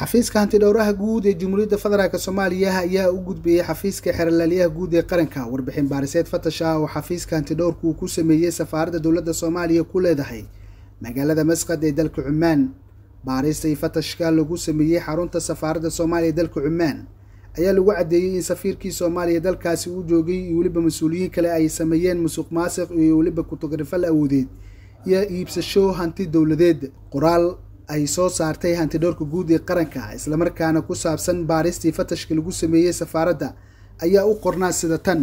xafiiska hantidhowraha guud ee jumhuuriyadda federaalk soomaaliya ayaa u gudbiyey xafiiska xerelaalyaha guud ee qaranka warbixin baariseed fatash ah oo xafiiska hantidhowrku ku sameeyey safaaradda dowladda soomaaliya ku leedahay magaalada masqad ee dalka cumaan baaristay fatashka lagu sameeyey xarunta safaaradda soomaaliya dalka cumaan ayaa lagu caddeeyey in safiirkii soomaaliya dalkaasi uu joogay iyo weliba mas-uuliyiin kale ay sameeyeen musuq maasiq iyo weliba kutugrifal awoodeed iyo iibsasho hanti dowladeed qoraal ay soo saartay hantidhowrka guud ee qaranka islamarkaana ku saabsan baaristii fatashka lagu sameeyey safaaradda ayaa u qornaa sida tan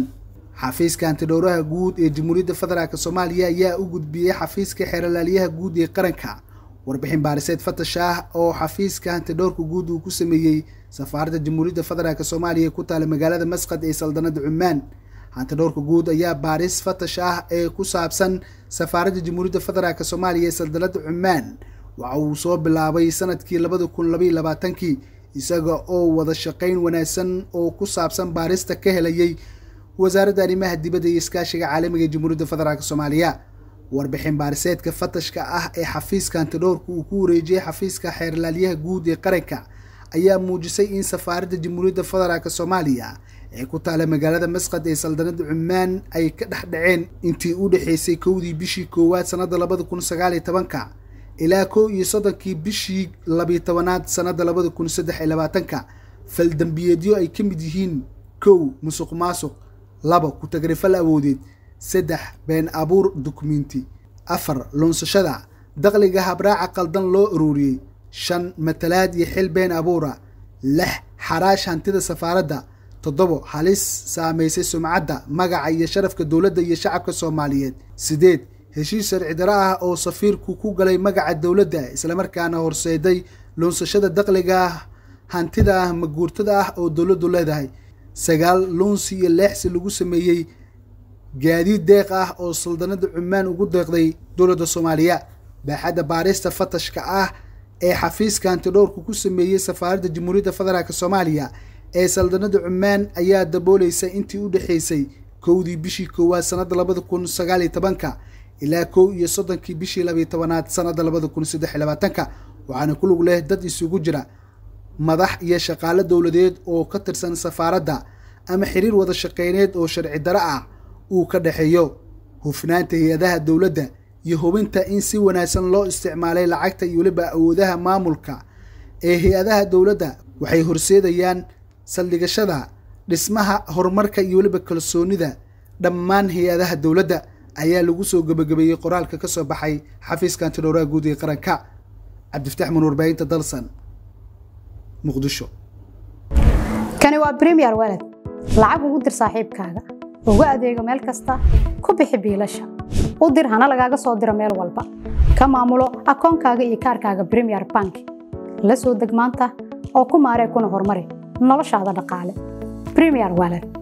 xafiiska hantidhowraha guud ee jamhuuriyadda federaalk soomaaliya ayaa u gudbiyey xafiiska xeeralaaliyaha guud ee qaranka warbixin baariseed fatash ah oo xafiiska hantidhowrka guud uu ku sameeyey safaaradda jamhuuriyadda federaalk soomaaliya ee ku taala magaalada masqad ee saldanada cumaan hantidhowrka guud ayaa baaris fatash ah ee ku saabsan safaaradda jamhuuriyadda federaalk soomaaliya ee saldanada cumaan waxa uu soo bilaabay sanadkii labada kun labaiyo labaatankii isaga oo wada shaqayn wanaagsan oo ku saabsan baarista ka helayay wasaaradda arrimaha dibadda iyo iskaashiga caalamiga ee jamhuuriyadda federaalk soomaaliya warbixin baariseedka fatashka ah ee xafiiska antidhoorka uu ku wareejiyay xafiiska xeerlaalyaha guud ee qaranka ayaa muujisay in safaaradda jamhuuriyadda federaalk soomaaliya ee ku taala magaalada masqad ee saldanada cumaan ay ka dhex dhaceen intii u dhexeysay kowdii bishii koowaad sannadda labada kun sagaaliyo tobanka ilaa kow iyo soddonkii bishii labiyi tobanaad sannadda labada kun saddex iyo labaatanka faldambiyeedyo ay ka mid yihiin kow musuq maasuq laba ku-tagrifal awoodeed saddex been abuur dukumenti afar lunsashada daqliga habraaca qaldan loo ururiyey shan matalaad iyo xil been abuura lix xaraash hantida safaaradda toddobo halis saamaysay sumcadda magaca iyo sharafka dowladda iyo shacabka soomaaliyeed sideed heshiis sharci daro ah oo safiirku ku galay magaca dowladda islamarkaana horseeday luunsashada daqliga ah hantida ah maguurtada ah oo dowladdu leedahay sagaal luunsi iyo leexsi lagu sameeyey gaadiid deeq ah oo saldanada cumaan ugu deeqday dowladda soomaaliya baaxadda baarista fatashka ah ee xafiiska hantidhowrka ku sameeyey safaaradda jamhuuriyadda federaalk soomaaliya ee saldanada cumaan ayaa daboolaysa intii u dhexeysay kowdii bishii koowaad sannada labada kun sagaal tobanka ilaa kow iyo soddonkii bishii labiiy tobanaad sanadda labada kun saddex labaatanka waxaana ku lug leh dad isugu jira madax iyo shaqaalo dowladeed oo ka tirsan safaaradda ama xiriir wada shaqeyneed oo sharci daro ah uu ka dhexeeyo hufnaanta hay-adaha dowladda iyo hubinta in si wanaagsan loo isticmaalay lacagta iyo weliba awoodaha maamulka ee hay-adaha dowladda waxay horseedayaan saldhigashada dhismaha horumarka iyo weliba kalsoonida dhammaan hay-adaha dowladda ayaa lagu soo gebagabeeyey qoraalka ka soo baxay xafiiska tiroraha guud ee qaranka cabdifatax mun warbaahinta dalsan muqdisho kani waa premier walad lacag ugu dir saaxiibkaaga ugu adeego meel kasta ku bixi biilasha u dir hana lagaaga soo diro meel walba ka maamulo akoonkaaga iyo kaarkaaga premier bank la soo deg maanta oo ku maaree kuna horumari noloshaada dhaqaale bremiyer walad